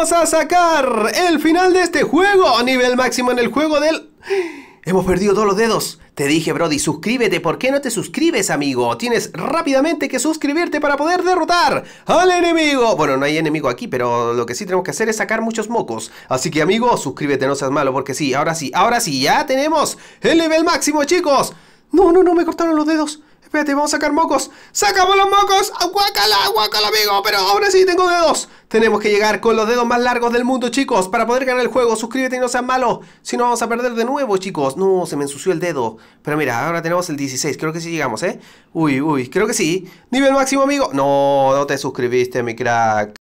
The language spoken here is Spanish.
vamos a sacar el final de este juego. Nivel máximo en el juego del... Hemos perdido todos los dedos. Te dije, Brody, suscríbete. ¿Por qué no te suscribes, amigo? Tienes rápidamente que suscribirte para poder derrotar al enemigo. Bueno, no hay enemigo aquí, pero lo que sí tenemos que hacer es sacar muchos mocos. Así que, amigo, suscríbete, no seas malo, porque sí, ahora sí, ahora sí, ya tenemos el nivel máximo, chicos. No, no, no, me cortaron los dedos. Espérate, vamos a sacar mocos. ¡Sacamos los mocos! ¡Aguácala, aguácala, amigo! Pero ahora sí tengo dedos. Tenemos que llegar con los dedos más largos del mundo, chicos, para poder ganar el juego. Suscríbete y no seas malo. Si no, vamos a perder de nuevo, chicos. No, se me ensució el dedo. Pero mira, ahora tenemos el 16. Creo que sí llegamos, ¿eh? Uy, uy, creo que sí. Nivel máximo, amigo. No, no te suscribiste, mi crack.